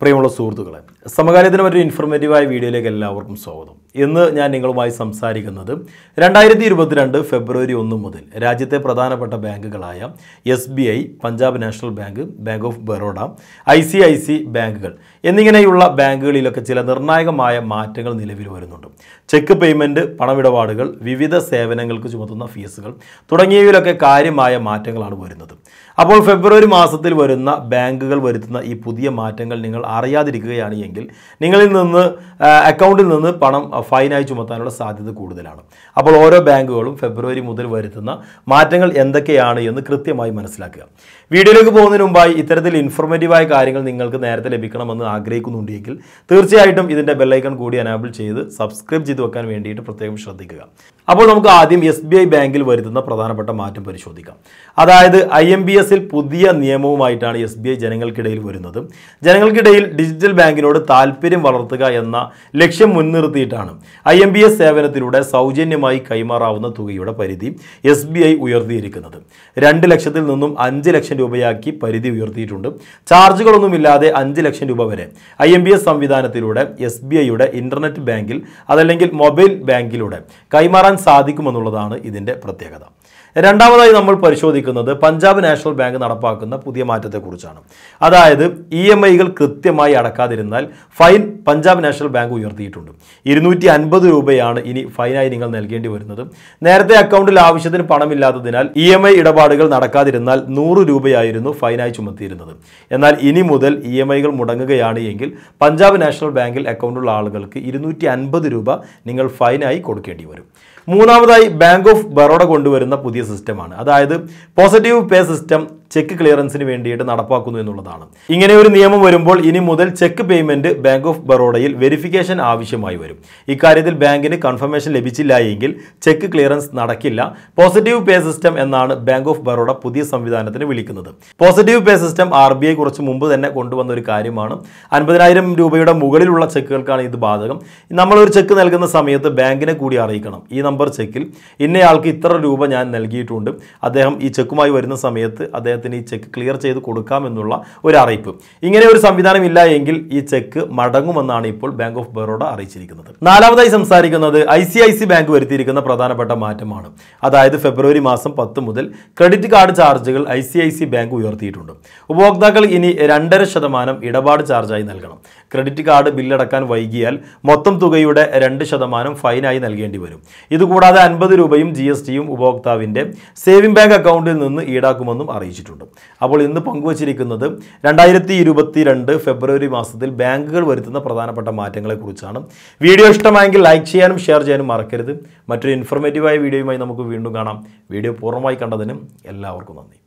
പ്രിയമുള്ള സുഹൃത്തുക്കളെ സമകാലത്തിന് മറ്റൊരു ഇൻഫർമേറ്റീവായ വീഡിയോയിലേക്ക് എല്ലാവർക്കും സ്വാഗതം ഇന്ന് ഞാൻ നിങ്ങളുമായി സംസാരിക്കുന്നത് രണ്ടായിരത്തി ഇരുപത്തിരണ്ട് ഫെബ്രുവരി ഒന്ന് മുതൽ രാജ്യത്തെ പ്രധാനപ്പെട്ട ബാങ്കുകളായ S B I Punjab National Bank bank of Baroda I C I C ബാങ്കുകൾ എന്നിങ്ങനെയുള്ള ബാങ്കുകളിലൊക്കെ ചില നിർണായകമായ മാറ്റങ്ങൾ നിലവിൽ വരുന്നുണ്ട് ചെക്ക് പേയ്മെൻറ്റ് പണമിടപാടുകൾ വിവിധ സേവനങ്ങൾക്ക് ചുമത്തുന്ന ഫീസുകൾ തുടങ്ങിയവയിലൊക്കെ കാര്യമായ മാറ്റങ്ങളാണ് വരുന്നത് അപ്പോൾ ഫെബ്രുവരി മാസത്തിൽ വരുന്ന ബാങ്കുകൾ വരുത്തുന്ന ഈ പുതിയ മാറ്റങ്ങൾ നിങ്ങൾ അറിയാതിരിക്കുകയാണ് എങ്കിൽ നിങ്ങളിൽ നിന്ന് അക്കൗണ്ടിൽ നിന്ന് പണം ഫൈനായി ചുമത്താനുള്ള സാധ്യത കൂടുതലാണ് അപ്പോൾ ഓരോ ബാങ്കുകളും ഫെബ്രുവരി മുതൽ വരുത്തുന്ന മാറ്റങ്ങൾ എന്തൊക്കെയാണ് എന്ന് കൃത്യമായി മനസ്സിലാക്കുക വീഡിയോയിലേക്ക് പോകുന്നതിന് മുമ്പായി ഇത്തരത്തിൽ ഇൻഫോർമേറ്റീവായ കാര്യങ്ങൾ നിങ്ങൾക്ക് നേരത്തെ ലഭിക്കണമെന്ന് ആഗ്രഹിക്കുന്നുണ്ടെങ്കിൽ തീർച്ചയായിട്ടും ഇതിൻ്റെ ബെല്ലൈക്കൺ കൂടി അനാബിൾ ചെയ്ത് സബ്സ്ക്രൈബ് ചെയ്ത് വെക്കാൻ വേണ്ടിയിട്ട് പ്രത്യേകം ശ്രദ്ധിക്കുക അപ്പോൾ നമുക്ക് ആദ്യം എസ് ബാങ്കിൽ വരുത്തുന്ന പ്രധാനപ്പെട്ട മാറ്റം പരിശോധിക്കാം അതായത് ഐ എം ബി എസിൽ പുതിയ നിയമവുമായിട്ടാണ് എസ് ബി ഐ ജനങ്ങൾക്കിടയിൽ വരുന്നത് ജനങ്ങൾക്കിടയിൽ ഡിജിറ്റൽ ബാങ്കിനോട് താല്പര്യം വളർത്തുക എന്ന ലക്ഷ്യം മുൻനിർത്തിയിട്ടാണ് ഐ എം ബി എസ് സേവനത്തിലൂടെ സൗജന്യമായി കൈമാറാവുന്ന തുകയുടെ പരിധി എസ് ബി ഐ ഉയർത്തിയിരിക്കുന്നത് രണ്ട് ലക്ഷത്തിൽ നിന്നും അഞ്ച് ലക്ഷം രൂപയാക്കി പരിധി ഉയർത്തിയിട്ടുണ്ട് ചാർജുകളൊന്നുമില്ലാതെ അഞ്ച് ലക്ഷം രൂപ വരെ ഐ എം ബി എസ് സംവിധാനത്തിലൂടെ എസ് ബി ഐയുടെ ഇൻ്റർനെറ്റ് ബാങ്കിൽ അതല്ലെങ്കിൽ മൊബൈൽ ബാങ്കിലൂടെ കൈമാറാൻ സാധിക്കുമെന്നുള്ളതാണ് ഇതിൻ്റെ പ്രത്യേകത രണ്ടാമതായി നമ്മൾ പരിശോധിക്കുന്നത് പഞ്ചാബ് നാഷണൽ ബാങ്ക് നടപ്പാക്കുന്ന പുതിയ മാറ്റത്തെക്കുറിച്ചാണ് അതായത് ഇ എം ഐകൾ കൃത്യമായി അടക്കാതിരുന്നാൽ ഫൈൻ പഞ്ചാബ് നാഷണൽ ബാങ്ക് ഉയർത്തിയിട്ടുണ്ട് ഇരുന്നൂറ്റി അൻപത് രൂപയാണ് ഇനി ഫൈനായി നിങ്ങൾ നൽകേണ്ടി വരുന്നത് നേരത്തെ അക്കൗണ്ടിൽ ആവശ്യത്തിന് പണമില്ലാത്തതിനാൽ ഇ എം ഐ ഇടപാടുകൾ നടക്കാതിരുന്നാൽ നൂറ് രൂപയായിരുന്നു ഫൈനായി ചുമത്തിയിരുന്നത് എന്നാൽ ഇനി മുതൽ ഇ എം ഐകൾ മുടങ്ങുകയാണ് എങ്കിൽ പഞ്ചാബ് നാഷണൽ ബാങ്കിൽ അക്കൗണ്ടുള്ള ആളുകൾക്ക് ഇരുന്നൂറ്റി അൻപത് രൂപ നിങ്ങൾ ഫൈനായി കൊടുക്കേണ്ടി വരും മൂന്നാമതായി ബാങ്ക് ഓഫ് ബറോഡ കൊണ്ടുവരുന്ന പുതിയ സിസ്റ്റമാണ് അതായത് positive pay system system cheque ക്ലിയറൻസിന് വേണ്ടിയിട്ട് നടപ്പാക്കുന്നു എന്നുള്ളതാണ് ഇങ്ങനെ ഒരു നിയമം വരുമ്പോൾ ഇനി മുതൽ ചെക്ക് പേയ്മെന്റ് ബാങ്ക് ഓഫ് ബറോഡയിൽ വെരിഫിക്കേഷൻ ആവശ്യമായി വരും ഇക്കാര്യത്തിൽ ബാങ്കിന് കൺഫർമേഷൻ ലഭിച്ചില്ല എങ്കിൽ ചെക്ക് ക്ലിയറൻസ് നടക്കില്ല പോസിറ്റീവ് പേ സിസ്റ്റം എന്നാണ് ബാങ്ക് ഓഫ് ബറോഡ പുതിയ സംവിധാനത്തിന് വിളിക്കുന്നത് positive pay system R B I കുറച്ച് മുമ്പ് തന്നെ കൊണ്ടുവന്ന ഒരു കാര്യമാണ് അൻപതിനായിരം രൂപയുടെ മുകളിലുള്ള ചെക്കുകൾക്കാണ് ഇത് ബാധകം നമ്മളൊരു ചെക്ക് നൽകുന്ന സമയത്ത് ബാങ്കിനെ കൂടി അറിയിക്കണം ഈ നമ്പർ ചെക്കിൽ ഇന്നയാൾക്ക് ഇത്ര രൂപ ഞാൻ നൽകിയിട്ടുണ്ട് അദ്ദേഹം ഈ ചെക്കുമായി വരുന്ന സമയത്ത് അദ്ദേഹം അദ്ദേഹത്തിന് ഈ ചെക്ക് ക്ലിയർ ചെയ്ത് കൊടുക്കാമെന്നുള്ള ഒരു അറിയിപ്പ് ഇങ്ങനെ ഒരു സംവിധാനം ഇല്ല എങ്കിൽ ഈ ചെക്ക് മടങ്ങുമെന്നാണ് ഇപ്പോൾ ബാങ്ക് ഓഫ് ബറോഡ അറിയിച്ചിരിക്കുന്നത് നാലാമതായി സംസാരിക്കുന്നത് I C I C bank വരുത്തിയിരിക്കുന്ന പ്രധാനപ്പെട്ട മാറ്റമാണ് അതായത് ഫെബ്രുവരി മാസം പത്ത് മുതൽ ക്രെഡിറ്റ് കാർഡ് ചാർജുകൾ I C I C bank ഉയർത്തിയിട്ടുണ്ട് ഉപഭോക്താക്കൾ ഇനി രണ്ടര ശതമാനം ഇടപാട് ചാർജായി നൽകണം ക്രെഡിറ്റ് കാർഡ് ബില്ലടക്കാൻ വൈകിയാൽ മൊത്തം തുകയുടെ രണ്ട് ശതമാനം ഫൈനായി നൽകേണ്ടി വരും ഇതുകൂടാതെ അൻപത് രൂപയും ജി എസ് ടിയും ഉപഭോക്താവിൻ്റെ സേവിംഗ് ബാങ്ക് അക്കൗണ്ടിൽ നിന്ന് ഈടാക്കുമെന്നും അറിയിച്ചിട്ടുണ്ട് പങ്കുവച്ചിട്ടുണ്ട് അപ്പോൾ ഇന്ന് പങ്കുവച്ചിരിക്കുന്നത് രണ്ടായിരത്തി ഇരുപത്തി രണ്ട് ഫെബ്രുവരി മാസത്തിൽ ബാങ്കുകൾ വരുത്തുന്ന പ്രധാനപ്പെട്ട മാറ്റങ്ങളെക്കുറിച്ചാണ് വീഡിയോ ഇഷ്ടമായെങ്കിൽ ലൈക്ക് ചെയ്യാനും ഷെയർ ചെയ്യാനും മറക്കരുത് മറ്റൊരു ഇൻഫോർമേറ്റീവായ വീഡിയോയുമായി നമുക്ക് വീണ്ടും കാണാം വീഡിയോ പൂർണ്ണമായി കണ്ടതിനും എല്ലാവർക്കും നന്ദി